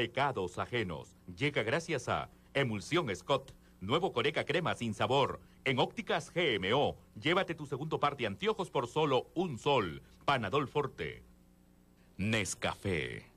pecados ajenos. Llega gracias a Emulsión Scott, nuevo Coreca Crema sin sabor. En ópticas GMO, llévate tu segundo par de anteojos por solo un sol. Panadol Forte. Nescafé.